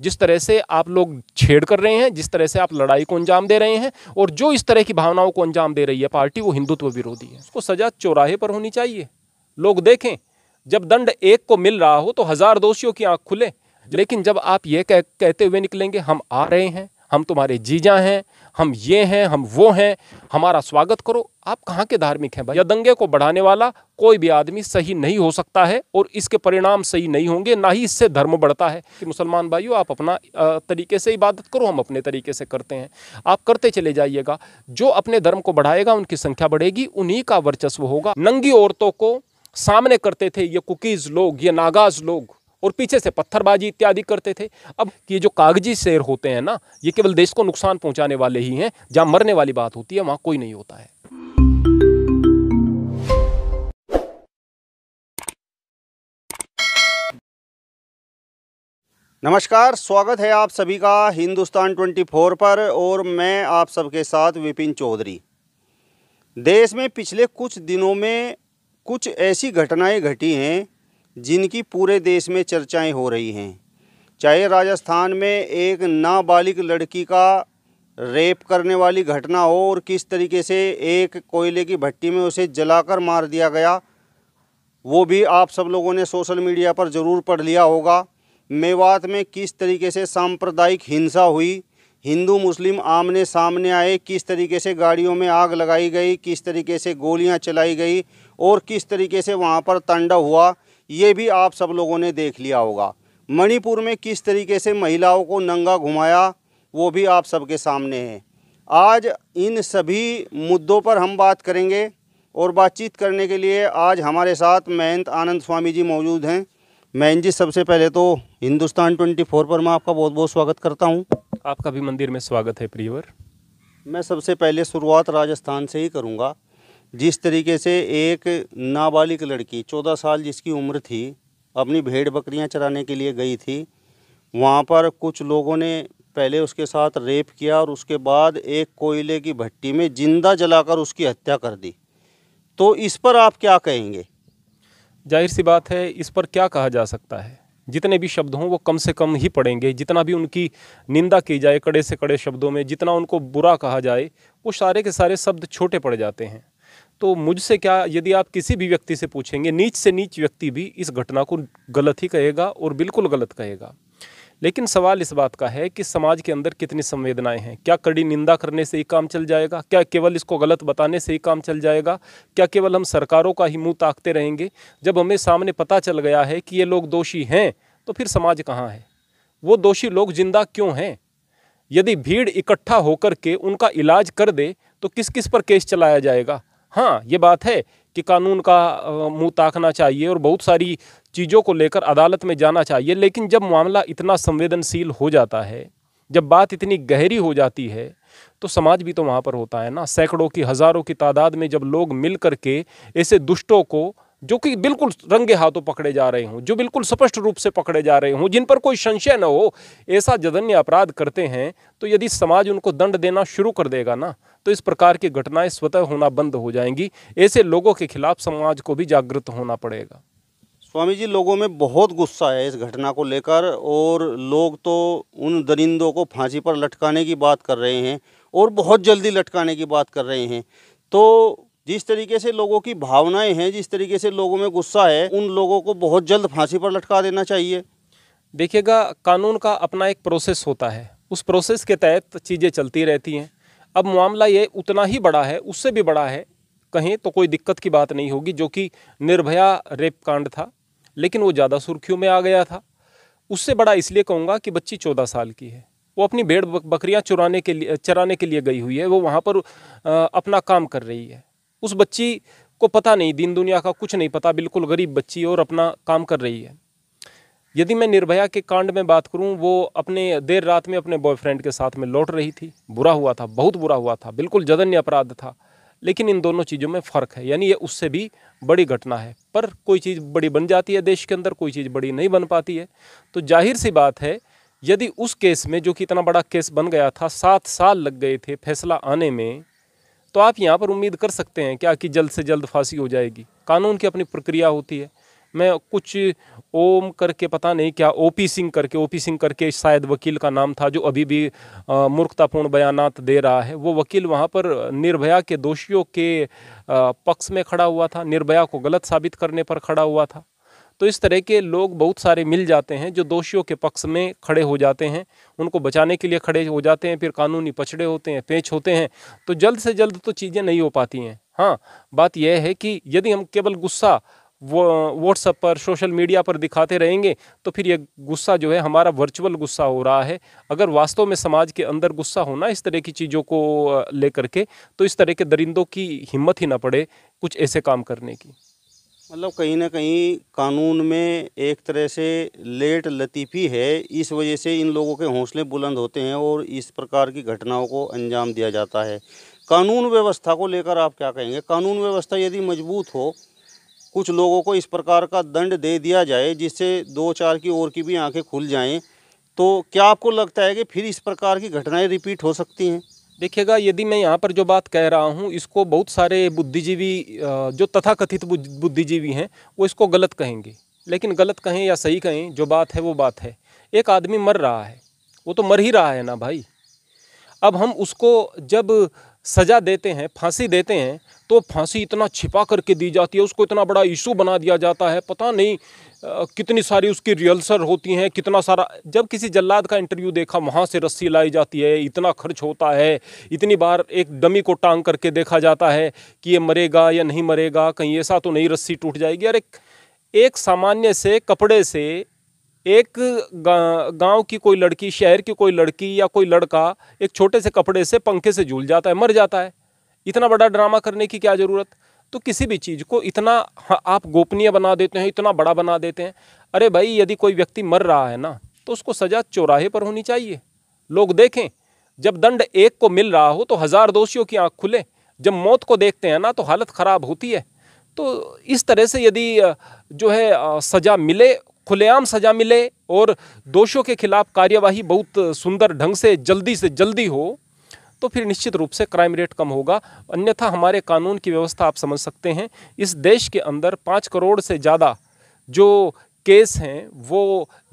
जिस तरह से आप लोग छेड़ कर रहे हैं जिस तरह से आप लड़ाई को अंजाम दे रहे हैं और जो इस तरह की भावनाओं को अंजाम दे रही है पार्टी वो हिंदुत्व विरोधी है उसको सजा चौराहे पर होनी चाहिए लोग देखें जब दंड एक को मिल रहा हो तो हजार दोषियों की आंख खुले लेकिन जब आप ये कह, कहते हुए निकलेंगे हम आ रहे हैं हम तुम्हारे जीजा हैं हम ये हैं हम वो हैं हमारा स्वागत करो आप कहाँ के धार्मिक हैं भाई या दंगे को बढ़ाने वाला कोई भी आदमी सही नहीं हो सकता है और इसके परिणाम सही नहीं होंगे ना ही इससे धर्म बढ़ता है कि मुसलमान भाइयों आप अपना तरीके से इबादत करो हम अपने तरीके से करते हैं आप करते चले जाइएगा जो अपने धर्म को बढ़ाएगा उनकी संख्या बढ़ेगी उन्हीं का वर्चस्व होगा नंगी औरतों को सामने करते थे ये कुकीज़ लोग ये नागाज लोग और पीछे से पत्थरबाजी इत्यादि करते थे अब ये जो कागजी शेर होते हैं ना ये केवल देश को नुकसान पहुंचाने वाले ही हैं जहां मरने वाली बात होती है वहां कोई नहीं होता है नमस्कार स्वागत है आप सभी का हिंदुस्तान 24 पर और मैं आप सबके साथ विपिन चौधरी देश में पिछले कुछ दिनों में कुछ ऐसी घटनाएं घटी हैं जिनकी पूरे देश में चर्चाएं हो रही हैं चाहे राजस्थान में एक नाबालिग लड़की का रेप करने वाली घटना हो और किस तरीके से एक कोयले की भट्टी में उसे जलाकर मार दिया गया वो भी आप सब लोगों ने सोशल मीडिया पर ज़रूर पढ़ लिया होगा मेवात में किस तरीके से सांप्रदायिक हिंसा हुई हिंदू मुस्लिम आमने सामने आए किस तरीके से गाड़ियों में आग लगाई गई किस तरीके से गोलियां चलाई गई और किस तरीके से वहां पर तांडव हुआ ये भी आप सब लोगों ने देख लिया होगा मणिपुर में किस तरीके से महिलाओं को नंगा घुमाया वो भी आप सबके सामने है आज इन सभी मुद्दों पर हम बात करेंगे और बातचीत करने के लिए आज हमारे साथ महंत आनंद स्वामी जी मौजूद हैं महंत जी सबसे पहले तो हिंदुस्तान 24 पर मैं आपका बहुत बहुत स्वागत करता हूँ आपका भी मंदिर में स्वागत है प्रियवर मैं सबसे पहले शुरुआत राजस्थान से ही करूँगा जिस तरीके से एक नाबालिग लड़की चौदह साल जिसकी उम्र थी अपनी भेड़ बकरियां चराने के लिए गई थी वहाँ पर कुछ लोगों ने पहले उसके साथ रेप किया और उसके बाद एक कोयले की भट्टी में जिंदा जलाकर उसकी हत्या कर दी तो इस पर आप क्या कहेंगे जाहिर सी बात है इस पर क्या कहा जा सकता है जितने भी शब्द हों वो कम से कम ही पड़ेंगे जितना भी उनकी निंदा की जाए कड़े से कड़े शब्दों में जितना उनको बुरा कहा जाए वो सारे के सारे शब्द छोटे पड़ जाते हैं तो मुझसे क्या यदि आप किसी भी व्यक्ति से पूछेंगे नीच से नीच व्यक्ति भी इस घटना को गलत ही कहेगा और बिल्कुल गलत कहेगा लेकिन सवाल इस बात का है कि समाज के अंदर कितनी संवेदनाएं हैं क्या कड़ी निंदा करने से ही काम चल जाएगा क्या केवल इसको गलत बताने से ही काम चल जाएगा क्या केवल हम सरकारों का ही मुंह ताकते रहेंगे जब हमें सामने पता चल गया है कि ये लोग दोषी हैं तो फिर समाज कहाँ है वो दोषी लोग जिंदा क्यों हैं यदि भीड़ इकट्ठा होकर के उनका इलाज कर दे तो किस किस पर केस चलाया जाएगा हाँ ये बात है कि कानून का मुंह ताकना चाहिए और बहुत सारी चीज़ों को लेकर अदालत में जाना चाहिए लेकिन जब मामला इतना संवेदनशील हो जाता है जब बात इतनी गहरी हो जाती है तो समाज भी तो वहाँ पर होता है ना सैकड़ों की हज़ारों की तादाद में जब लोग मिल करके ऐसे दुष्टों को जो कि बिल्कुल रंगे हाथों पकड़े जा रहे हों जो बिल्कुल स्पष्ट रूप से पकड़े जा रहे हों जिन पर कोई संशय न हो ऐसा जघन्य अपराध करते हैं तो यदि समाज उनको दंड देना शुरू कर देगा ना तो इस प्रकार की घटनाएं स्वतः होना बंद हो जाएंगी ऐसे लोगों के खिलाफ समाज को भी जागृत होना पड़ेगा स्वामी जी लोगों में बहुत गुस्सा है इस घटना को लेकर और लोग तो उन दरिंदों को फांसी पर लटकाने की बात कर रहे हैं और बहुत जल्दी लटकाने की बात कर रहे हैं तो जिस तरीके से लोगों की भावनाएं हैं जिस तरीके से लोगों में गुस्सा है उन लोगों को बहुत जल्द फांसी पर लटका देना चाहिए देखिएगा कानून का अपना एक प्रोसेस होता है उस प्रोसेस के तहत चीज़ें चलती रहती हैं अब मामला ये उतना ही बड़ा है उससे भी बड़ा है कहें तो कोई दिक्कत की बात नहीं होगी जो कि निर्भया रेप कांड था लेकिन वो ज़्यादा सुर्खियों में आ गया था उससे बड़ा इसलिए कहूँगा कि बच्ची चौदह साल की है वो अपनी भेड़ बकरियाँ चुराने के लिए चराने के लिए गई हुई है वो वहाँ पर अपना काम कर रही है उस बच्ची को पता नहीं दीन दुनिया का कुछ नहीं पता बिल्कुल गरीब बच्ची और अपना काम कर रही है यदि मैं निर्भया के कांड में बात करूं वो अपने देर रात में अपने बॉयफ्रेंड के साथ में लौट रही थी बुरा हुआ था बहुत बुरा हुआ था बिल्कुल जघन्य अपराध था लेकिन इन दोनों चीज़ों में फ़र्क है यानी ये उससे भी बड़ी घटना है पर कोई चीज़ बड़ी बन जाती है देश के अंदर कोई चीज़ बड़ी नहीं बन पाती है तो जाहिर सी बात है यदि उस केस में जो कि इतना बड़ा केस बन गया था सात साल लग गए थे फैसला आने में तो आप यहाँ पर उम्मीद कर सकते हैं क्या कि जल्द से जल्द फांसी हो जाएगी कानून की अपनी प्रक्रिया होती है मैं कुछ ओम करके पता नहीं क्या ओपी सिंह करके ओपी सिंह करके शायद वकील का नाम था जो अभी भी मूर्खतापूर्ण बयानात दे रहा है वो वकील वहाँ पर निर्भया के दोषियों के पक्ष में खड़ा हुआ था निर्भया को गलत साबित करने पर खड़ा हुआ था तो इस तरह के लोग बहुत सारे मिल जाते हैं जो दोषियों के पक्ष में खड़े हो जाते हैं उनको बचाने के लिए खड़े हो जाते हैं फिर कानूनी पछड़े होते हैं पेच होते हैं तो जल्द से जल्द तो चीज़ें नहीं हो पाती हैं हाँ बात यह है कि यदि हम केवल गुस्सा वो व्हाट्सअप पर सोशल मीडिया पर दिखाते रहेंगे तो फिर ये गुस्सा जो है हमारा वर्चुअल गुस्सा हो रहा है अगर वास्तव में समाज के अंदर गुस्सा होना इस तरह की चीज़ों को लेकर के तो इस तरह के दरिंदों की हिम्मत ही ना पड़े कुछ ऐसे काम करने की मतलब कहीं ना कहीं कानून में एक तरह से लेट लतीफ़ी है इस वजह से इन लोगों के हौसले बुलंद होते हैं और इस प्रकार की घटनाओं को अंजाम दिया जाता है कानून व्यवस्था को लेकर आप क्या कहेंगे कानून व्यवस्था यदि मजबूत हो कुछ लोगों को इस प्रकार का दंड दे दिया जाए जिससे दो चार की ओर की भी आंखें खुल जाएं तो क्या आपको लगता है कि फिर इस प्रकार की घटनाएं रिपीट हो सकती हैं देखिएगा यदि मैं यहाँ पर जो बात कह रहा हूँ इसको बहुत सारे बुद्धिजीवी जो तथाकथित बुद्धिजीवी हैं वो इसको गलत कहेंगे लेकिन गलत कहें या सही कहें जो बात है वो बात है एक आदमी मर रहा है वो तो मर ही रहा है ना भाई अब हम उसको जब सज़ा देते हैं फांसी देते हैं तो फांसी इतना छिपा करके दी जाती है उसको इतना बड़ा इशू बना दिया जाता है पता नहीं आ, कितनी सारी उसकी रिहर्सल होती हैं कितना सारा जब किसी जल्लाद का इंटरव्यू देखा वहाँ से रस्सी लाई जाती है इतना खर्च होता है इतनी बार एक डमी को टांग करके देखा जाता है कि ये मरेगा या नहीं मरेगा कहीं ऐसा तो नहीं रस्सी टूट जाएगी अरे एक सामान्य से कपड़े से एक गांव की कोई लड़की शहर की कोई लड़की या कोई लड़का एक छोटे से कपड़े से पंखे से झूल जाता है मर जाता है इतना बड़ा ड्रामा करने की क्या ज़रूरत तो किसी भी चीज़ को इतना हाँ, आप गोपनीय बना देते हैं इतना बड़ा बना देते हैं अरे भाई यदि कोई व्यक्ति मर रहा है ना तो उसको सज़ा चौराहे पर होनी चाहिए लोग देखें जब दंड एक को मिल रहा हो तो हज़ार दोषियों की आँख खुले जब मौत को देखते हैं ना तो हालत ख़राब होती है तो इस तरह से यदि जो है सज़ा मिले खुलेआम सजा मिले और दोषियों के खिलाफ कार्यवाही बहुत सुंदर ढंग से जल्दी से जल्दी हो तो फिर निश्चित रूप से क्राइम रेट कम होगा अन्यथा हमारे कानून की व्यवस्था आप समझ सकते हैं इस देश के अंदर पाँच करोड़ से ज़्यादा जो केस हैं वो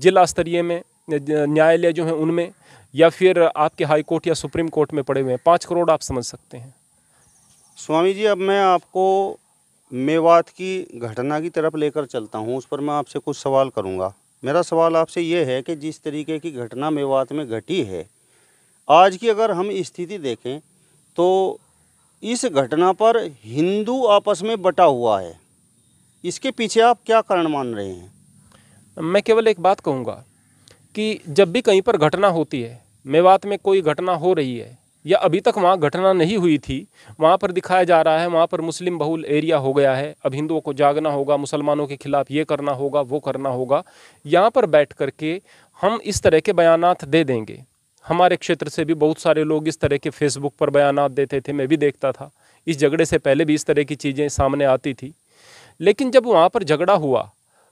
जिला स्तरीय में न्यायालय जो हैं उनमें या फिर आपके हाई कोर्ट या सुप्रीम कोर्ट में पड़े हुए हैं पाँच करोड़ आप समझ सकते हैं स्वामी जी अब मैं आपको मेवात की घटना की तरफ लेकर चलता हूँ उस पर मैं आपसे कुछ सवाल करूँगा मेरा सवाल आपसे ये है कि जिस तरीके की घटना मेवात में घटी है आज की अगर हम स्थिति देखें तो इस घटना पर हिंदू आपस में बटा हुआ है इसके पीछे आप क्या कारण मान रहे हैं मैं केवल एक बात कहूँगा कि जब भी कहीं पर घटना होती है मेवात में कोई घटना हो रही है या अभी तक वहाँ घटना नहीं हुई थी वहाँ पर दिखाया जा रहा है वहाँ पर मुस्लिम बहुल एरिया हो गया है अब हिंदुओं को जागना होगा मुसलमानों के खिलाफ ये करना होगा वो करना होगा यहाँ पर बैठ कर के हम इस तरह के बयानात दे देंगे हमारे क्षेत्र से भी बहुत सारे लोग इस तरह के फेसबुक पर बयानात देते थे मैं भी देखता था इस झगड़े से पहले भी इस तरह की चीज़ें सामने आती थी लेकिन जब वहाँ पर झगड़ा हुआ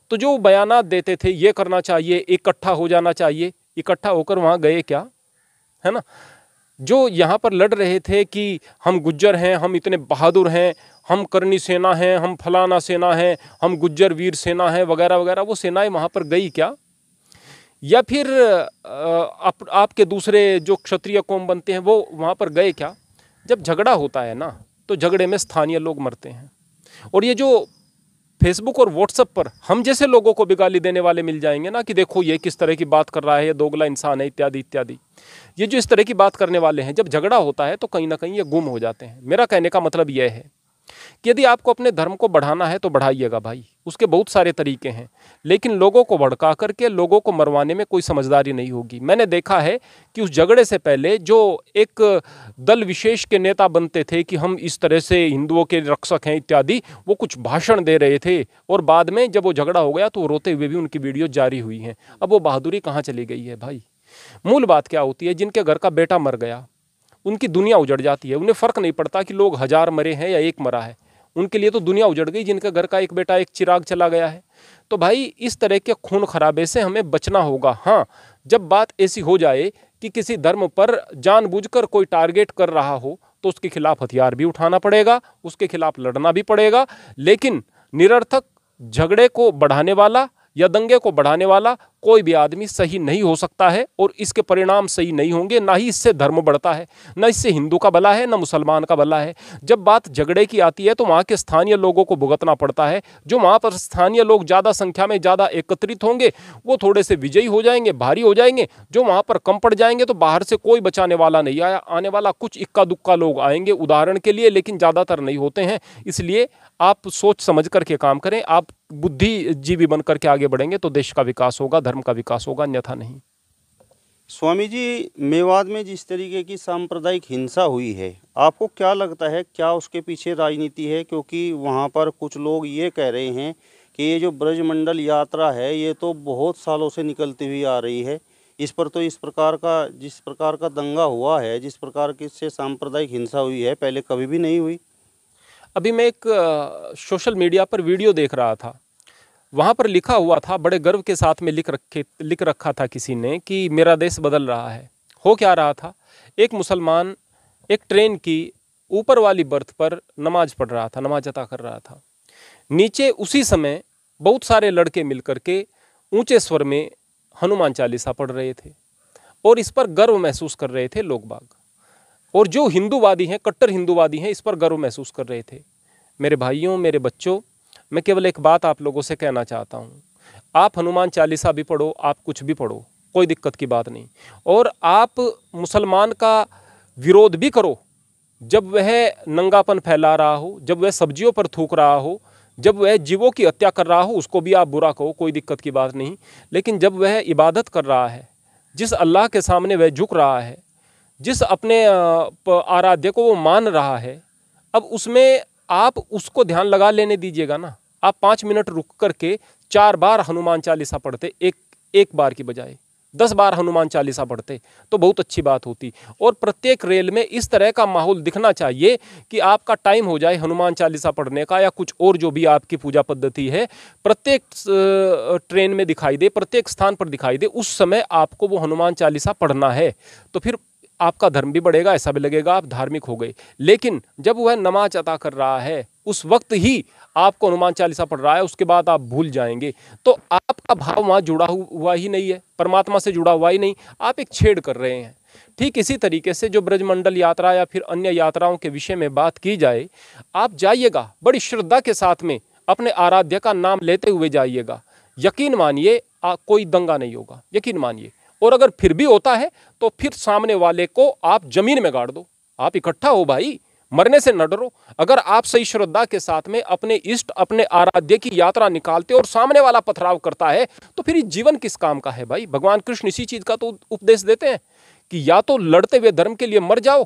तो जो बयानात देते थे ये करना चाहिए इकट्ठा हो जाना चाहिए इकट्ठा होकर वहाँ गए क्या है ना जो यहाँ पर लड़ रहे थे कि हम गुज्जर हैं हम इतने बहादुर हैं हम करनी सेना हैं हम फलाना सेना हैं हम गुज्जर वीर सेना हैं वगैरह वगैरह वो सेनाएं वहाँ पर गई क्या या फिर आप, आपके दूसरे जो क्षत्रिय कौम बनते हैं वो वहाँ पर गए क्या जब झगड़ा होता है ना तो झगड़े में स्थानीय लोग मरते हैं और ये जो फेसबुक और व्हाट्सअप पर हम जैसे लोगों को बिगाली देने वाले मिल जाएंगे ना कि देखो ये किस तरह की बात कर रहा है ये दोगला इंसान है इत्यादि इत्यादि ये जो इस तरह की बात करने वाले हैं जब झगड़ा होता है तो कहीं ना कहीं ये गुम हो जाते हैं मेरा कहने का मतलब यह है कि यदि आपको अपने धर्म को बढ़ाना है तो बढ़ाइएगा भाई उसके बहुत सारे तरीके हैं लेकिन लोगों को भड़का करके लोगों को मरवाने में कोई समझदारी नहीं होगी मैंने देखा है कि उस झगड़े से पहले जो एक दल विशेष के नेता बनते थे कि हम इस तरह से हिंदुओं के रक्षक हैं इत्यादि वो कुछ भाषण दे रहे थे और बाद में जब वो झगड़ा हो गया तो रोते हुए भी उनकी वीडियो जारी हुई हैं अब वो बहादुरी कहाँ चली गई है भाई मूल बात क्या होती है जिनके घर का बेटा मर गया उनकी दुनिया उजड़ जाती है उन्हें फ़र्क नहीं पड़ता कि लोग हज़ार मरे हैं या एक मरा है उनके लिए तो दुनिया उजड़ गई जिनके घर का एक बेटा एक चिराग चला गया है तो भाई इस तरह के खून खराबे से हमें बचना होगा हाँ जब बात ऐसी हो जाए कि किसी धर्म पर जानबूझकर कोई टारगेट कर रहा हो तो उसके खिलाफ हथियार भी उठाना पड़ेगा उसके खिलाफ लड़ना भी पड़ेगा लेकिन निरर्थक झगड़े को बढ़ाने वाला या दंगे को बढ़ाने वाला कोई भी आदमी सही नहीं हो सकता है और इसके परिणाम सही नहीं होंगे ना ही इससे धर्म बढ़ता है ना इससे हिंदू का भला है ना मुसलमान का भला है जब बात झगड़े की आती है तो वहाँ के स्थानीय लोगों को भुगतना पड़ता है जो वहाँ पर स्थानीय लोग ज़्यादा संख्या में ज़्यादा एकत्रित होंगे वो थोड़े से विजयी हो जाएंगे भारी हो जाएंगे जो वहाँ पर कम पड़ जाएंगे तो बाहर से कोई बचाने वाला नहीं आया आने वाला कुछ इक्का दुक्का लोग आएंगे उदाहरण के लिए लेकिन ज़्यादातर नहीं होते हैं इसलिए आप सोच समझ करके काम करें आप बुद्धिजीवी बन के आगे बढ़ेंगे तो देश का विकास होगा धर्म का विकास होगा अन्यथा नहीं स्वामी जी मेवाद में जिस तरीके की सांप्रदायिक हिंसा हुई है आपको क्या लगता है क्या उसके पीछे राजनीति है क्योंकि वहाँ पर कुछ लोग ये कह रहे हैं कि ये जो ब्रजमंडल यात्रा है ये तो बहुत सालों से निकलती हुई आ रही है इस पर तो इस प्रकार का जिस प्रकार का दंगा हुआ है जिस प्रकार की से सांप्रदायिक हिंसा हुई है पहले कभी भी नहीं हुई अभी मैं एक सोशल मीडिया पर वीडियो देख रहा था वहाँ पर लिखा हुआ था बड़े गर्व के साथ में लिख रखे लिख रखा था किसी ने कि मेरा देश बदल रहा है हो क्या रहा था एक मुसलमान एक ट्रेन की ऊपर वाली बर्थ पर नमाज पढ़ रहा था नमाज अता कर रहा था नीचे उसी समय बहुत सारे लड़के मिल के ऊँचे स्वर में हनुमान चालीसा पढ़ रहे थे और इस पर गर्व महसूस कर रहे थे लोग बाग और जो हिंदूवादी हैं कट्टर हिंदूवादी हैं इस पर गर्व महसूस कर रहे थे मेरे भाइयों मेरे बच्चों मैं केवल एक बात आप लोगों से कहना चाहता हूँ आप हनुमान चालीसा भी पढ़ो आप कुछ भी पढ़ो कोई दिक्कत की बात नहीं और आप मुसलमान का विरोध भी करो जब वह नंगापन फैला रहा हो जब वह सब्जियों पर थूक रहा हो जब वह जीवों की हत्या कर रहा हो उसको भी आप बुरा कहो कोई दिक्कत की बात नहीं लेकिन जब वह इबादत कर रहा है जिस अल्लाह के सामने वह झुक रहा है जिस अपने आराध्य को वो मान रहा है अब उसमें आप उसको ध्यान लगा लेने दीजिएगा ना आप पाँच मिनट रुक करके चार बार हनुमान चालीसा पढ़ते एक एक बार की बजाय दस बार हनुमान चालीसा पढ़ते तो बहुत अच्छी बात होती और प्रत्येक रेल में इस तरह का माहौल दिखना चाहिए कि आपका टाइम हो जाए हनुमान चालीसा पढ़ने का या कुछ और जो भी आपकी पूजा पद्धति है प्रत्येक ट्रेन में दिखाई दे प्रत्येक स्थान पर दिखाई दे उस समय आपको वो हनुमान चालीसा पढ़ना है तो फिर आपका धर्म भी बढ़ेगा ऐसा भी लगेगा आप धार्मिक हो गए लेकिन जब वह नमाज अदा कर रहा है उस वक्त ही आपको हनुमान चालीसा पढ़ रहा है उसके बाद आप भूल जाएंगे तो आपका भाव वहाँ जुड़ा हुआ ही नहीं है परमात्मा से जुड़ा हुआ ही नहीं आप एक छेड़ कर रहे हैं ठीक इसी तरीके से जो ब्रजमंडल यात्रा या फिर अन्य यात्राओं के विषय में बात की जाए आप जाइएगा बड़ी श्रद्धा के साथ में अपने आराध्य का नाम लेते हुए जाइएगा यकीन मानिए कोई दंगा नहीं होगा यकीन मानिए और अगर फिर भी होता है तो फिर सामने वाले को आप जमीन में गाड़ दो आप इकट्ठा हो भाई मरने से न डरो अगर आप सही श्रद्धा के साथ में अपने इष्ट अपने आराध्य की यात्रा निकालते और सामने वाला पथराव करता है तो फिर जीवन किस काम का है भाई भगवान कृष्ण इसी चीज का तो उपदेश देते हैं कि या तो लड़ते हुए धर्म के लिए मर जाओ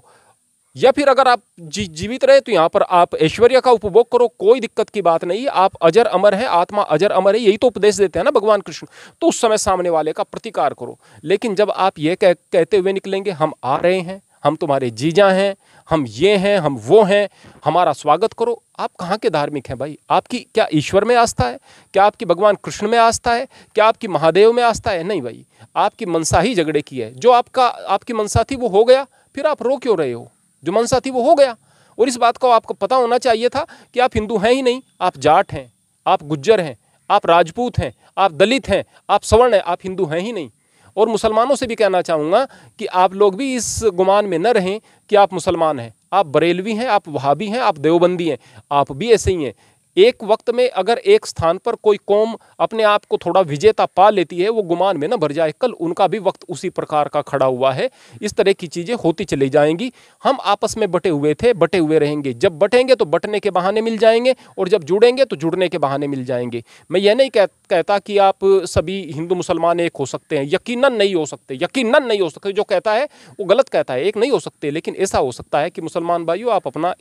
या फिर अगर आप जी, जीवित रहे तो यहाँ पर आप ऐश्वर्य का उपभोग करो कोई दिक्कत की बात नहीं आप अजर अमर है आत्मा अजर अमर है यही तो उपदेश देते हैं ना भगवान कृष्ण तो उस समय सामने वाले का प्रतिकार करो लेकिन जब आप ये कह, कहते हुए निकलेंगे हम आ रहे हैं हम तुम्हारे जीजा हैं हम ये हैं हम वो हैं हमारा स्वागत करो आप कहाँ के धार्मिक हैं भाई आपकी क्या ईश्वर में आस्था है क्या आपकी भगवान कृष्ण में आस्था है क्या आपकी महादेव में आस्था है नहीं भाई आपकी मनसा ही झगड़े की है जो आपका आपकी मनसा थी वो हो गया फिर आप रो क्यों रहे हो मनसा थी वो हो गया और इस बात को आपको पता होना चाहिए था कि आप हिंदू हैं ही नहीं आप जाट हैं आप गुज्जर हैं आप राजपूत हैं आप दलित हैं आप सवर्ण हैं आप हिंदू हैं ही नहीं और मुसलमानों से भी कहना चाहूँगा कि आप लोग भी इस गुमान में न रहें कि आप मुसलमान हैं आप बरेलवी हैं आप वहाबी हैं आप देवबंदी हैं आप भी ऐसे ही हैं एक वक्त में अगर एक स्थान पर कोई कौम अपने आप को थोड़ा विजेता पा लेती है वो गुमान में ना भर जाए कल उनका भी वक्त उसी प्रकार का खड़ा हुआ है इस तरह की चीज़ें होती चली जाएंगी हम आपस में बटे हुए थे बटे हुए रहेंगे जब बटेंगे तो बटने के बहाने मिल जाएंगे और जब जुड़ेंगे तो जुड़ने के बहाने मिल जाएंगे मैं यह नहीं कह, कहता कि आप सभी हिंदू मुसलमान एक हो सकते हैं यकीन नहीं हो सकते यकीन नहीं हो सकते जो कहता है वो गलत कहता है एक नहीं हो सकते लेकिन ऐसा हो सकता है कि मुसलमान भाइयों आप अपना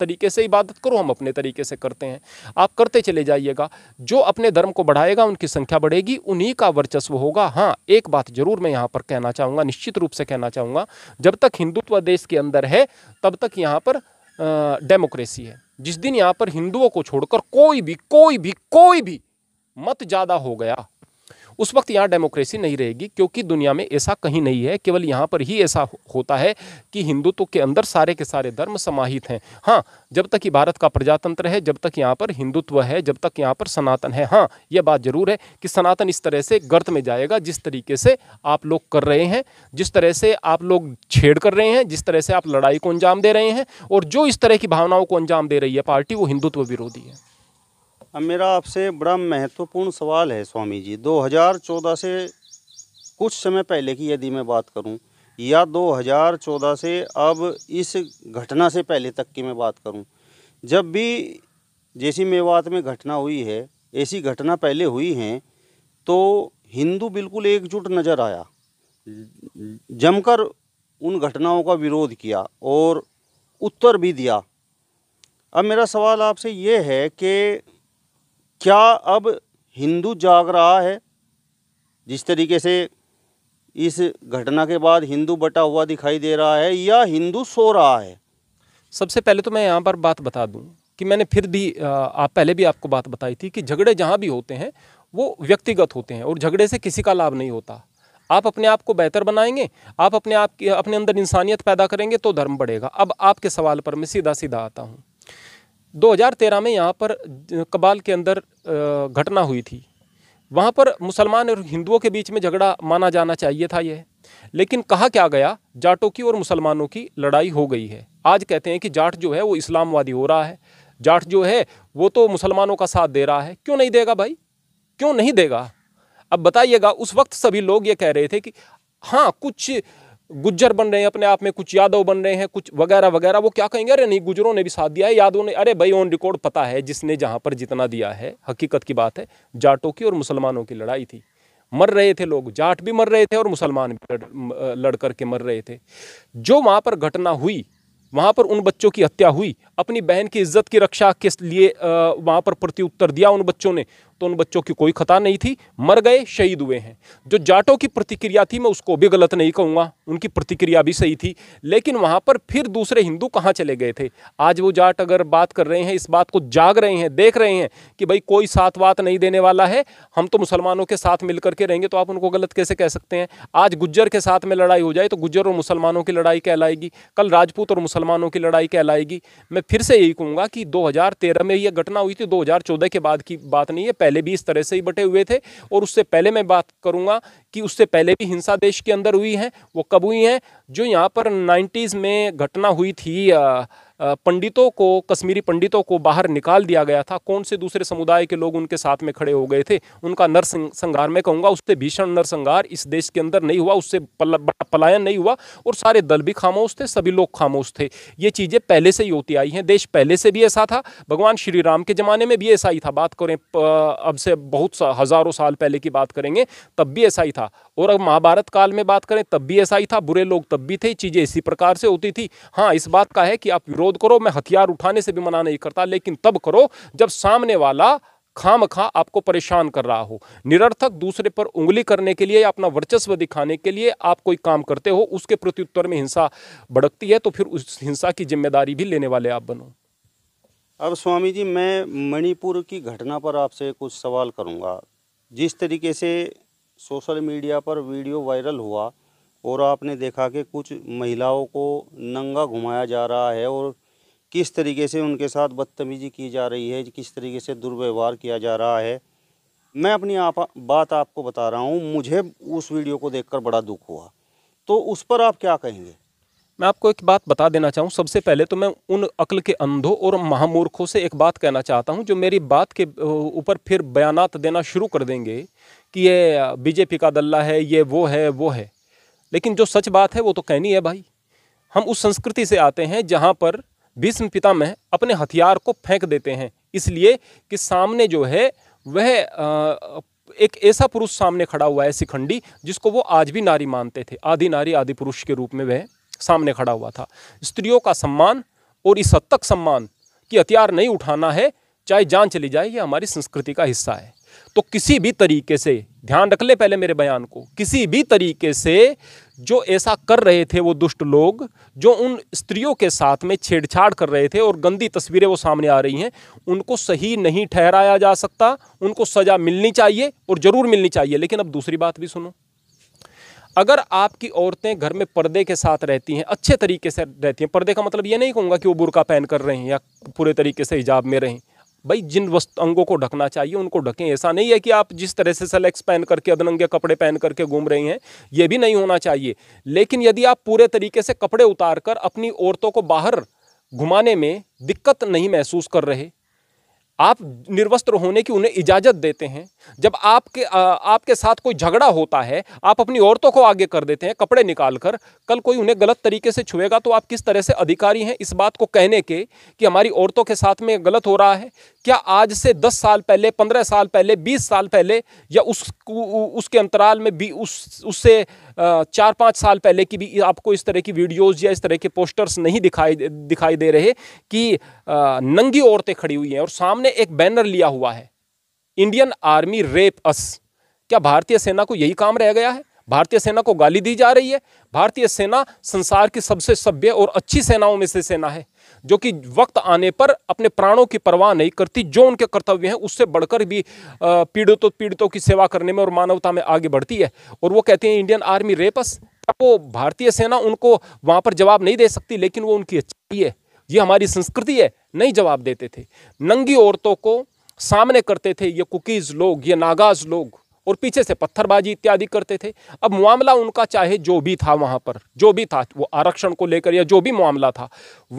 तरीके से इबादत करो हम अपने तरीके से करते हैं आप करते चले जाइएगा जो अपने धर्म को बढ़ाएगा उनकी संख्या बढ़ेगी उन्हीं का वर्चस्व होगा हाँ एक बात जरूर मैं यहाँ पर कहना चाहूँगा निश्चित रूप से कहना चाहूँगा जब तक हिंदुत्व देश के अंदर है तब तक यहाँ पर डेमोक्रेसी है जिस दिन यहाँ पर हिंदुओं को छोड़कर कोई भी कोई भी कोई भी मत ज़्यादा हो गया उस वक्त यहाँ डेमोक्रेसी नहीं रहेगी क्योंकि दुनिया में ऐसा कहीं नहीं है केवल यहाँ पर ही ऐसा होता है कि हिंदुत्व के अंदर सारे के सारे धर्म समाहित हैं हाँ जब तक ये भारत का प्रजातंत्र है जब तक यहाँ पर हिंदुत्व है जब तक यहाँ पर सनातन है हाँ यह बात जरूर है कि सनातन इस तरह से गर्त में जाएगा जिस तरीके से आप लोग कर रहे हैं जिस तरह से आप लोग छेड़ कर रहे हैं जिस तरह से आप लड़ाई को अंजाम दे रहे हैं और जो इस तरह की भावनाओं को अंजाम दे रही है पार्टी वो हिंदुत्व विरोधी है अब मेरा आपसे बड़ा महत्वपूर्ण सवाल है स्वामी जी 2014 से कुछ समय पहले की यदि मैं बात करूं या 2014 से अब इस घटना से पहले तक की मैं बात करूं जब भी जैसी मेवात में घटना हुई है ऐसी घटना पहले हुई हैं तो हिंदू बिल्कुल एकजुट नज़र आया जमकर उन घटनाओं का विरोध किया और उत्तर भी दिया अब मेरा सवाल आपसे ये है कि क्या अब हिंदू जाग रहा है जिस तरीके से इस घटना के बाद हिंदू बटा हुआ दिखाई दे रहा है या हिंदू सो रहा है सबसे पहले तो मैं यहाँ पर बात बता दूँ कि मैंने फिर भी आप पहले भी आपको बात बताई थी कि झगड़े जहाँ भी होते हैं वो व्यक्तिगत होते हैं और झगड़े से किसी का लाभ नहीं होता आप अपने आप को बेहतर बनाएंगे आप अपने आप अपने अंदर इंसानियत पैदा करेंगे तो धर्म बढ़ेगा अब आपके सवाल पर मैं सीधा सीधा आता हूँ 2013 में यहाँ पर कबाल के अंदर घटना हुई थी वहाँ पर मुसलमान और हिंदुओं के बीच में झगड़ा माना जाना चाहिए था यह लेकिन कहा क्या गया जाटों की और मुसलमानों की लड़ाई हो गई है आज कहते हैं कि जाट जो है वो इस्लामवादी हो रहा है जाट जो है वो तो मुसलमानों का साथ दे रहा है क्यों नहीं देगा भाई क्यों नहीं देगा अब बताइएगा उस वक्त सभी लोग ये कह रहे थे कि हाँ कुछ गुज्जर बन रहे हैं अपने आप में कुछ यादव बन रहे हैं कुछ वगैरह वगैरह वो क्या कहेंगे अरे नहीं गुजरों ने भी साथ दिया है यादव ने अरे भाई ऑन रिकॉर्ड पता है जिसने जहाँ पर जितना दिया है हकीकत की बात है जाटों की और मुसलमानों की लड़ाई थी मर रहे थे लोग जाट भी मर रहे थे और मुसलमान भी लड़, लड़ करके मर रहे थे जो वहाँ पर घटना हुई वहाँ पर उन बच्चों की हत्या हुई अपनी बहन की इज्जत की रक्षा के लिए वहाँ पर प्रत्युत्तर दिया उन बच्चों ने तो उन बच्चों की कोई खता नहीं थी मर गए शहीद हुए हैं जो जाटों की प्रतिक्रिया थी मैं उसको भी गलत नहीं कहूँगा उनकी प्रतिक्रिया भी सही थी लेकिन वहाँ पर फिर दूसरे हिंदू कहाँ चले गए थे आज वो जाट अगर बात कर रहे हैं इस बात को जाग रहे हैं देख रहे हैं कि भाई कोई साथ बात नहीं देने वाला है हम तो मुसलमानों के साथ मिल करके रहेंगे तो आप उनको गलत कैसे कह सकते हैं आज गुज्जर के साथ में लड़ाई हो जाए तो गुज्जर और मुसलमानों की लड़ाई कहलाएगी कल राजपूत और मुसलमानों की लड़ाई कहलाएगी मैं फिर से यही कहूँगा कि दो में यह घटना हुई थी दो के बाद की बात नहीं है पहले भी इस तरह से ही बटे हुए थे और उससे पहले मैं बात करूंगा कि उससे पहले भी हिंसा देश के अंदर हुई है वो कब हुई है जो यहाँ पर नाइन्टीज़ में घटना हुई थी आ, पंडितों को कश्मीरी पंडितों को बाहर निकाल दिया गया था कौन से दूसरे समुदाय के लोग उनके साथ में खड़े हो गए थे उनका नरसंहार मैं कहूँगा उससे भीषण नरसंहार इस देश के अंदर नहीं हुआ उससे पलायन नहीं हुआ और सारे दल भी खामोश थे सभी लोग खामोश थे ये चीज़ें पहले से ही होती आई हैं देश पहले से भी ऐसा था भगवान श्री राम के ज़माने में भी ऐसा ही था बात करें अब से बहुत हज़ारों साल पहले की बात करेंगे तब भी ऐसा ही था और अब महाभारत काल में बात करें तब भी ऐसा ही था बुरे लोग तब भी थे चीज़ें इसी प्रकार से होती थी हाँ इस बात का है कि आप विरोध विरोध करो मैं हथियार उठाने से भी मना नहीं करता लेकिन तब करो जब सामने वाला खाम खा आपको परेशान कर रहा हो निरर्थक दूसरे पर उंगली करने के लिए या अपना वर्चस्व दिखाने के लिए आप कोई काम करते हो उसके प्रत्युत्तर में हिंसा भड़कती है तो फिर उस हिंसा की जिम्मेदारी भी लेने वाले आप बनो अब स्वामी जी मैं मणिपुर की घटना पर आपसे कुछ सवाल करूंगा जिस तरीके से सोशल मीडिया पर वीडियो वायरल हुआ और आपने देखा कि कुछ महिलाओं को नंगा घुमाया जा रहा है और किस तरीके से उनके साथ बदतमीज़ी की जा रही है किस तरीके से दुर्व्यवहार किया जा रहा है मैं अपनी आप बात आपको बता रहा हूँ मुझे उस वीडियो को देखकर बड़ा दुख हुआ तो उस पर आप क्या कहेंगे मैं आपको एक बात बता देना चाहूँ सबसे पहले तो मैं उन अक़ल के अंधों और महामूर्खों से एक बात कहना चाहता हूँ जो मेरी बात के ऊपर फिर बयानात देना शुरू कर देंगे कि ये बीजेपी का दल्ला है ये वो है वो है लेकिन जो सच बात है वो तो कहनी है भाई हम उस संस्कृति से आते हैं जहाँ पर भीष्म पितामह अपने हथियार को फेंक देते हैं इसलिए कि सामने जो है वह एक ऐसा पुरुष सामने खड़ा हुआ है शिखंडी जिसको वो आज भी नारी मानते थे आदि नारी आदि पुरुष के रूप में वह सामने खड़ा हुआ था स्त्रियों का सम्मान और इस हद तक सम्मान कि हथियार नहीं उठाना है चाहे जान चली जाए ये हमारी संस्कृति का हिस्सा है तो किसी भी तरीके से ध्यान रख ले पहले मेरे बयान को किसी भी तरीके से जो ऐसा कर रहे थे वो दुष्ट लोग जो उन स्त्रियों के साथ में छेड़छाड़ कर रहे थे और गंदी तस्वीरें वो सामने आ रही हैं उनको सही नहीं ठहराया जा सकता उनको सज़ा मिलनी चाहिए और ज़रूर मिलनी चाहिए लेकिन अब दूसरी बात भी सुनो अगर आपकी औरतें घर में पर्दे के साथ रहती हैं अच्छे तरीके से रहती हैं पर्दे का मतलब ये नहीं कहूँगा कि वो बुरका पहन कर रहे हैं या पूरे तरीके से हिजाब में रहें भाई जिन वस्तु अंगों को ढकना चाहिए उनको ढकें ऐसा नहीं है कि आप जिस तरह से सेलेक्स पहन करके अदनंगे कपड़े पहन करके घूम रहे हैं ये भी नहीं होना चाहिए लेकिन यदि आप पूरे तरीके से कपड़े उतार कर अपनी औरतों को बाहर घुमाने में दिक्कत नहीं महसूस कर रहे आप निर्वस्त्र होने की उन्हें इजाज़त देते हैं जब आपके आपके साथ कोई झगड़ा होता है आप अपनी औरतों को आगे कर देते हैं कपड़े निकाल कर कल कोई उन्हें गलत तरीके से छुएगा तो आप किस तरह से अधिकारी हैं इस बात को कहने के कि हमारी औरतों के साथ में गलत हो रहा है क्या आज से 10 साल पहले 15 साल पहले 20 साल पहले या उस उसके अंतराल में भी उस उससे चार पाँच साल पहले की भी आपको इस तरह की वीडियोज़ या इस तरह के पोस्टर्स नहीं दिखाई दिखाई दे रहे कि नंगी औरतें खड़ी हुई हैं और सामने एक बैनर लिया हुआ है इंडियन आर्मी रेप अस क्या भारतीय सेना को यही काम रह गया है भारतीय सेना को गाली दी जा रही है भारतीय सेना संसार की सबसे सभ्य और अच्छी सेनाओं में से सेना है जो कि वक्त आने पर अपने प्राणों की परवाह नहीं करती जो उनके कर्तव्य हैं उससे बढ़कर भी पीड़ितों पीड़ितों की सेवा करने में और मानवता में आगे बढ़ती है और वो कहते हैं इंडियन आर्मी रेपस वो भारतीय सेना उनको वहाँ पर जवाब नहीं दे सकती लेकिन वो उनकी अच्छी है ये हमारी संस्कृति है नहीं जवाब देते थे नंगी औरतों को सामने करते थे ये कुकीज़ लोग ये नागाज लोग और पीछे से पत्थरबाजी इत्यादि करते थे अब मामला उनका चाहे जो भी था वहाँ पर जो भी था वो आरक्षण को लेकर या जो भी मामला था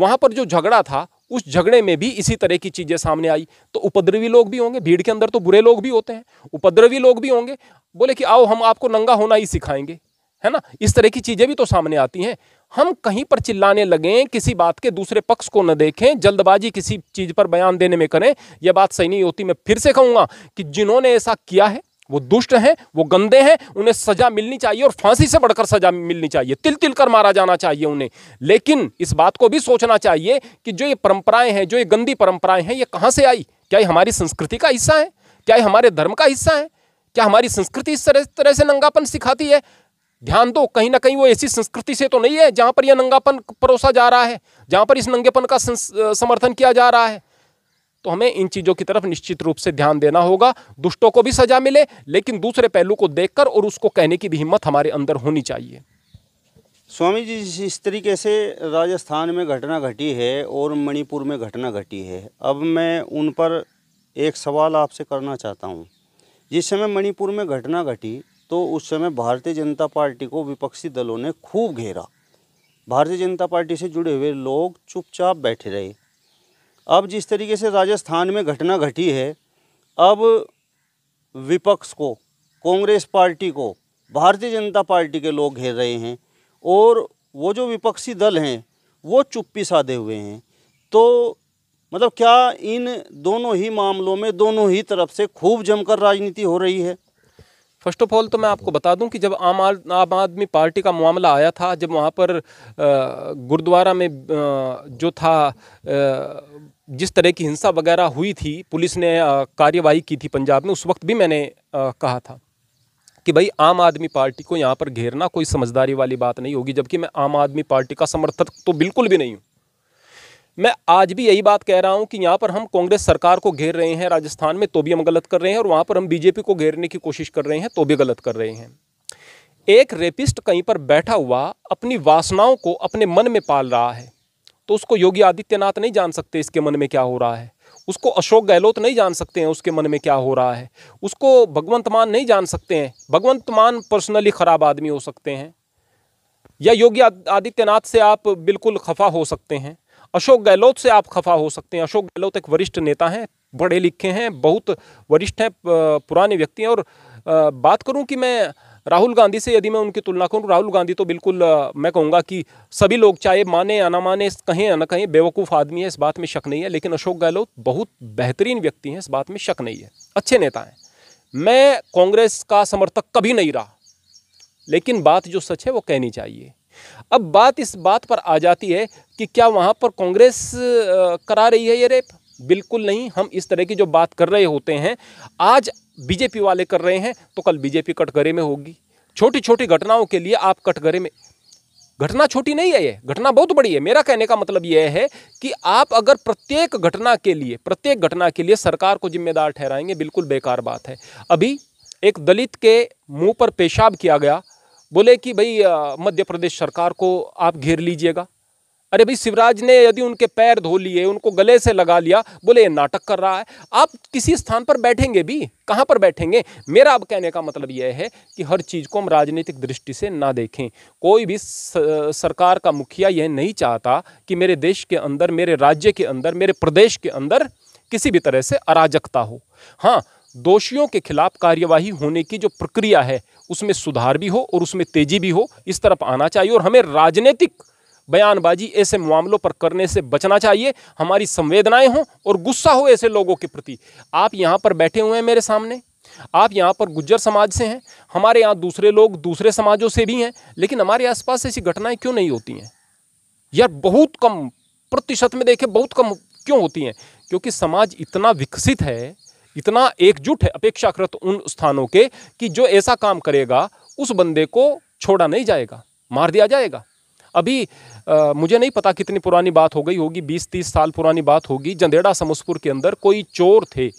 वहाँ पर जो झगड़ा था उस झगड़े में भी इसी तरह की चीज़ें सामने आई तो उपद्रवी लोग भी होंगे भीड़ के अंदर तो बुरे लोग भी होते हैं उपद्रवी लोग भी होंगे बोले कि आओ हम आपको नंगा होना ही सिखाएंगे है ना इस तरह की चीज़ें भी तो सामने आती हैं हम कहीं पर चिल्लाने लगें किसी बात के दूसरे पक्ष को न देखें जल्दबाजी किसी चीज़ पर बयान देने में करें यह बात सही नहीं होती मैं फिर से कहूँगा कि जिन्होंने ऐसा किया है वो दुष्ट हैं वो गंदे हैं उन्हें सजा मिलनी चाहिए और फांसी से बढ़कर सजा मिलनी चाहिए तिल तिल कर मारा जाना चाहिए उन्हें लेकिन इस बात को भी सोचना चाहिए कि जो ये परंपराएं हैं जो ये गंदी परंपराएं हैं ये कहाँ से आई क्या ये हमारी संस्कृति का हिस्सा है क्या ये हमारे धर्म का हिस्सा है क्या हमारी संस्कृति इस तरह तरह से नंगापन सिखाती है ध्यान दो कहीं ना कहीं वो ऐसी संस्कृति से तो नहीं है जहाँ पर यह नंगापन परोसा जा रहा है जहाँ पर इस नंगेपन का समर्थन किया जा रहा है तो हमें इन चीज़ों की तरफ निश्चित रूप से ध्यान देना होगा दुष्टों को भी सजा मिले लेकिन दूसरे पहलू को देखकर और उसको कहने की भी हिम्मत हमारे अंदर होनी चाहिए स्वामी जी जिस तरीके से राजस्थान में घटना घटी है और मणिपुर में घटना घटी है अब मैं उन पर एक सवाल आपसे करना चाहता हूँ जिस समय मणिपुर में घटना घटी तो उस समय भारतीय जनता पार्टी को विपक्षी दलों ने खूब घेरा भारतीय जनता पार्टी से जुड़े हुए लोग चुपचाप बैठे रहे अब जिस तरीके से राजस्थान में घटना घटी है अब विपक्ष को कांग्रेस पार्टी को भारतीय जनता पार्टी के लोग घेर रहे हैं और वो जो विपक्षी दल हैं वो चुप्पी साधे हुए हैं तो मतलब क्या इन दोनों ही मामलों में दोनों ही तरफ से खूब जमकर राजनीति हो रही है फर्स्ट ऑफ ऑल तो मैं आपको बता दूं कि जब आम आम आदमी पार्टी का मामला आया था जब वहाँ पर गुरुद्वारा में जो था जिस तरह की हिंसा वगैरह हुई थी पुलिस ने कार्यवाही की थी पंजाब में उस वक्त भी मैंने कहा था कि भाई आम आदमी पार्टी को यहाँ पर घेरना कोई समझदारी वाली बात नहीं होगी जबकि मैं आम आदमी पार्टी का समर्थक तो बिल्कुल भी नहीं हूँ मैं आज भी यही बात कह रहा हूँ कि यहाँ पर हम कांग्रेस सरकार को घेर रहे हैं राजस्थान में तो भी हम गलत कर रहे हैं और वहाँ पर हम बीजेपी को घेरने की कोशिश कर रहे हैं तो भी गलत कर रहे हैं एक रेपिस्ट कहीं पर बैठा हुआ अपनी वासनाओं को अपने मन में पाल रहा है तो उसको योगी आदित्यनाथ नहीं जान सकते इसके मन में क्या हो रहा है उसको अशोक गहलोत नहीं जान सकते हैं उसके मन में क्या हो रहा है उसको भगवंत मान नहीं जान सकते हैं भगवंत मान पर्सनली ख़राब आदमी हो सकते हैं या योगी आदित्यनाथ से आप बिल्कुल खफा हो सकते हैं अशोक गहलोत से आप खफा हो सकते हैं अशोक गहलोत एक वरिष्ठ नेता हैं पढ़े लिखे हैं बहुत वरिष्ठ हैं पुराने व्यक्ति हैं और बात करूं कि मैं राहुल गांधी से यदि मैं उनकी तुलना करूँ राहुल गांधी तो बिल्कुल मैं कहूँगा कि सभी लोग चाहे माने या ना माने कहें या ना कहें बेवकूफ़ आदमी है इस बात में शक नहीं है लेकिन अशोक गहलोत बहुत बेहतरीन व्यक्ति हैं इस बात में शक नहीं है अच्छे नेता हैं मैं कांग्रेस का समर्थक कभी नहीं रहा लेकिन बात जो सच है वो कहनी चाहिए अब बात इस बात पर आ जाती है कि क्या वहाँ पर कांग्रेस करा रही है ये रेप बिल्कुल नहीं हम इस तरह की जो बात कर रहे होते हैं आज बीजेपी वाले कर रहे हैं तो कल बीजेपी कटघरे में होगी छोटी छोटी घटनाओं के लिए आप कटघरे में घटना छोटी नहीं है ये घटना बहुत बड़ी है मेरा कहने का मतलब यह है कि आप अगर प्रत्येक घटना के लिए प्रत्येक घटना के लिए सरकार को जिम्मेदार ठहराएंगे बिल्कुल बेकार बात है अभी एक दलित के मुंह पर पेशाब किया गया बोले कि भाई मध्य प्रदेश सरकार को आप घेर लीजिएगा अरे भाई शिवराज ने यदि उनके पैर धो लिए उनको गले से लगा लिया बोले ये नाटक कर रहा है आप किसी स्थान पर बैठेंगे भी कहाँ पर बैठेंगे मेरा अब कहने का मतलब यह है कि हर चीज़ को हम राजनीतिक दृष्टि से ना देखें कोई भी सरकार का मुखिया यह नहीं चाहता कि मेरे देश के अंदर मेरे राज्य के अंदर मेरे प्रदेश के अंदर किसी भी तरह से अराजकता हो हाँ दोषियों के खिलाफ कार्यवाही होने की जो प्रक्रिया है उसमें सुधार भी हो और उसमें तेजी भी हो इस तरफ आना चाहिए और हमें राजनीतिक बयानबाजी ऐसे मामलों पर करने से बचना चाहिए हमारी संवेदनाएं हों और गुस्सा हो ऐसे लोगों के प्रति आप यहाँ पर बैठे हुए हैं मेरे सामने आप यहाँ पर गुज्जर समाज से हैं हमारे यहाँ दूसरे लोग दूसरे समाजों से भी हैं लेकिन हमारे आसपास ऐसी घटनाएं क्यों नहीं होती हैं यार बहुत कम प्रतिशत में देखें बहुत कम क्यों होती हैं क्योंकि समाज इतना विकसित है इतना एकजुट है अपेक्षाकृत उन स्थानों के कि जो ऐसा काम करेगा उस बंदे को छोड़ा नहीं जाएगा मार दिया जाएगा अभी आ, मुझे नहीं पता कितनी पुरानी बात हो गई होगी बीस तीस साल पुरानी बात होगी जंदेड़ा समसपुर के अंदर कोई चोर थे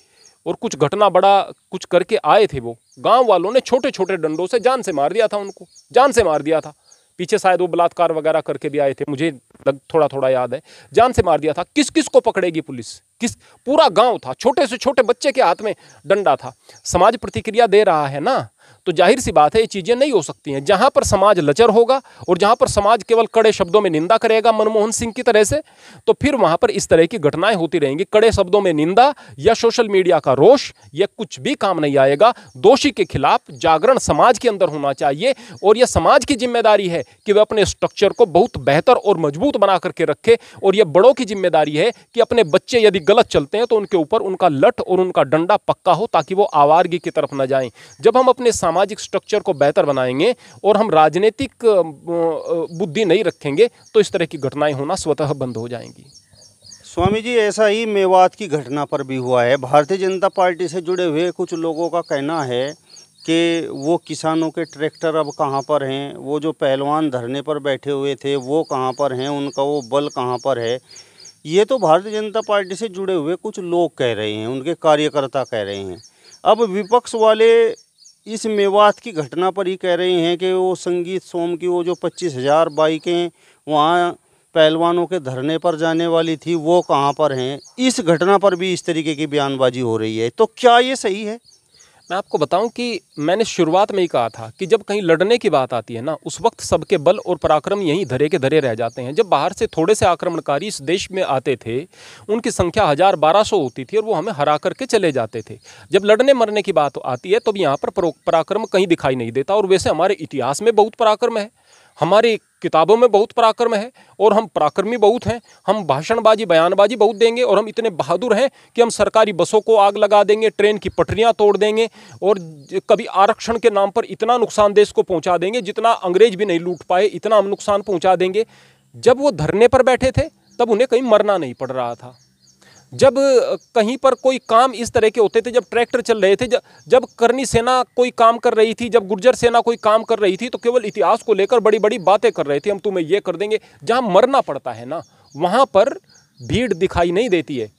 और कुछ घटना बड़ा कुछ करके आए थे वो गांव वालों ने छोटे छोटे डंडों से जान से मार दिया था उनको जान से मार दिया था पीछे शायद वो बलात्कार वगैरह करके भी आए थे मुझे थोड़ा थोड़ा याद है जान से मार दिया था किस किस को पकड़ेगी पुलिस किस पूरा गांव था छोटे से छोटे बच्चे के हाथ में डंडा था समाज प्रतिक्रिया दे रहा है ना तो जाहिर सी बात है ये चीज़ें नहीं हो सकती हैं जहाँ पर समाज लचर होगा और जहाँ पर समाज केवल कड़े शब्दों में निंदा करेगा मनमोहन सिंह की तरह से तो फिर वहाँ पर इस तरह की घटनाएं होती रहेंगी कड़े शब्दों में निंदा या सोशल मीडिया का रोष यह कुछ भी काम नहीं आएगा दोषी के खिलाफ जागरण समाज के अंदर होना चाहिए और यह समाज की जिम्मेदारी है कि वह अपने स्ट्रक्चर को बहुत बेहतर और मजबूत बना करके रखे और यह बड़ों की जिम्मेदारी है कि अपने बच्चे यदि गलत चलते हैं तो उनके ऊपर उनका लठ और उनका डंडा पक्का हो ताकि वो आवारगी की तरफ ना जाएं जब हम अपने सामाजिक स्ट्रक्चर को बेहतर बनाएंगे और हम राजनीतिक बुद्धि नहीं रखेंगे तो इस तरह की घटनाएं होना स्वतः बंद हो जाएंगी स्वामी जी ऐसा ही मेवात की घटना पर भी हुआ है भारतीय जनता पार्टी से जुड़े हुए कुछ लोगों का कहना है कि वो किसानों के ट्रैक्टर अब कहाँ पर हैं वो जो पहलवान धरने पर बैठे हुए थे वो कहाँ पर हैं उनका वो बल कहाँ पर है ये तो भारतीय जनता पार्टी से जुड़े हुए कुछ लोग कह रहे हैं उनके कार्यकर्ता कह रहे हैं अब विपक्ष वाले इस मेवात की घटना पर ही कह रहे हैं कि वो संगीत सोम की वो जो पच्चीस हज़ार बाइकें वहाँ पहलवानों के धरने पर जाने वाली थी वो कहाँ पर हैं इस घटना पर भी इस तरीके की बयानबाजी हो रही है तो क्या ये सही है मैं आपको बताऊं कि मैंने शुरुआत में ही कहा था कि जब कहीं लड़ने की बात आती है ना उस वक्त सबके बल और पराक्रम यहीं धरे के धरे रह जाते हैं जब बाहर से थोड़े से आक्रमणकारी इस देश में आते थे उनकी संख्या हज़ार बारह सौ होती थी और वो हमें हरा करके चले जाते थे जब लड़ने मरने की बात आती है तब तो यहाँ पर पराक्रम कहीं दिखाई नहीं देता और वैसे हमारे इतिहास में बहुत पराक्रम है हमारी किताबों में बहुत पराक्रम है और हम पराक्रमी बहुत हैं हम भाषणबाजी बयानबाजी बहुत देंगे और हम इतने बहादुर हैं कि हम सरकारी बसों को आग लगा देंगे ट्रेन की पटरियां तोड़ देंगे और कभी आरक्षण के नाम पर इतना नुकसान देश को पहुंचा देंगे जितना अंग्रेज भी नहीं लूट पाए इतना हम नुकसान पहुँचा देंगे जब वो धरने पर बैठे थे तब उन्हें कहीं मरना नहीं पड़ रहा था जब कहीं पर कोई काम इस तरह के होते थे जब ट्रैक्टर चल रहे थे जब जब करनी सेना कोई काम कर रही थी जब गुर्जर सेना कोई काम कर रही थी तो केवल इतिहास को लेकर बड़ी बड़ी बातें कर रहे थे हम तुम्हें ये कर देंगे जहाँ मरना पड़ता है ना वहाँ पर भीड़ दिखाई नहीं देती है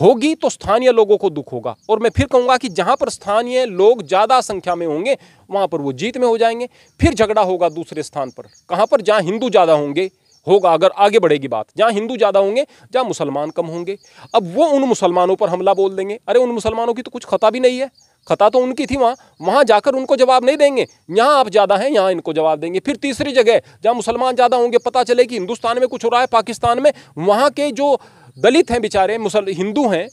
होगी तो स्थानीय लोगों को दुख होगा और मैं फिर कहूँगा कि जहाँ पर स्थानीय लोग ज़्यादा संख्या में होंगे वहाँ पर वो जीत में हो जाएंगे फिर झगड़ा होगा दूसरे स्थान पर कहाँ पर जहाँ हिंदू ज़्यादा होंगे होगा अगर आगे बढ़ेगी बात जहाँ हिंदू ज़्यादा होंगे जहाँ मुसलमान कम होंगे अब वो उन मुसलमानों पर हमला बोल देंगे अरे उन मुसलमानों की तो कुछ खता भी नहीं है खता तो उनकी थी वहाँ वहाँ जाकर उनको जवाब नहीं देंगे यहाँ आप ज़्यादा हैं यहाँ इनको जवाब देंगे फिर तीसरी जगह जहाँ मुसलमान ज़्यादा होंगे पता चले कि हिंदुस्तान में कुछ हो रहा है पाकिस्तान में वहाँ के जो दलित हैं बेचारे मुसल हिंदू हैं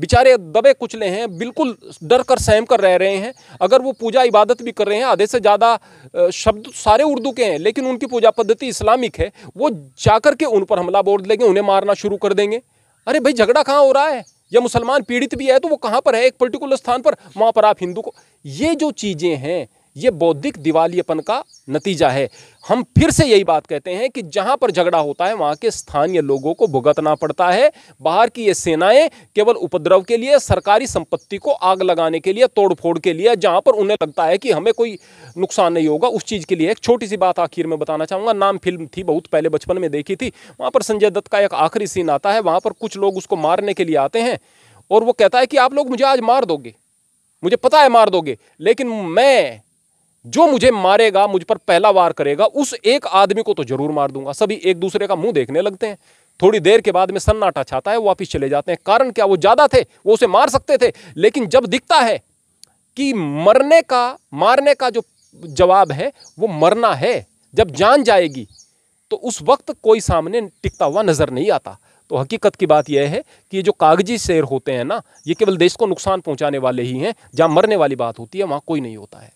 बेचारे दबे कुचले हैं बिल्कुल डर कर सहम कर रह रहे हैं अगर वो पूजा इबादत भी कर रहे हैं आधे से ज़्यादा शब्द सारे उर्दू के हैं लेकिन उनकी पूजा पद्धति इस्लामिक है वो जाकर के उन पर हमला बोल देंगे उन्हें मारना शुरू कर देंगे अरे भाई झगड़ा कहाँ हो रहा है या मुसलमान पीड़ित भी है तो वो कहाँ पर है एक पर्टिकुलर स्थान पर वहाँ पर आप हिंदू को ये जो चीज़ें हैं ये बौद्धिक दिवालियापन का नतीजा है हम फिर से यही बात कहते हैं कि जहां पर झगड़ा होता है वहां के स्थानीय लोगों को भुगतना पड़ता है बाहर की ये सेनाएं केवल उपद्रव के लिए सरकारी संपत्ति को आग लगाने के लिए तोड़फोड़ के लिए जहां पर उन्हें लगता है कि हमें कोई नुकसान नहीं होगा उस चीज़ के लिए एक छोटी सी बात आखिर में बताना चाहूँगा नाम फिल्म थी बहुत पहले बचपन में देखी थी वहाँ पर संजय दत्त का एक आखिरी सीन आता है वहाँ पर कुछ लोग उसको मारने के लिए आते हैं और वो कहता है कि आप लोग मुझे आज मार दोगे मुझे पता है मार दोगे लेकिन मैं जो मुझे मारेगा मुझ पर पहला वार करेगा उस एक आदमी को तो जरूर मार दूंगा सभी एक दूसरे का मुंह देखने लगते हैं थोड़ी देर के बाद में सन्नाटा छाता है वापिस चले जाते हैं कारण क्या वो ज्यादा थे वो उसे मार सकते थे लेकिन जब दिखता है कि मरने का मारने का जो जवाब है वो मरना है जब जान जाएगी तो उस वक्त कोई सामने टिकता हुआ नजर नहीं आता तो हकीकत की बात यह है कि ये जो कागजी शेर होते हैं ना ये केवल देश को नुकसान पहुंचाने वाले ही हैं जहां मरने वाली बात होती है वहां कोई नहीं होता है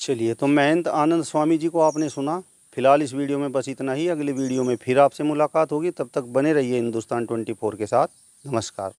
चलिए तो महंत आनंद स्वामी जी को आपने सुना फिलहाल इस वीडियो में बस इतना ही अगले वीडियो में फिर आपसे मुलाकात होगी तब तक बने रहिए हिंदुस्तान 24 के साथ नमस्कार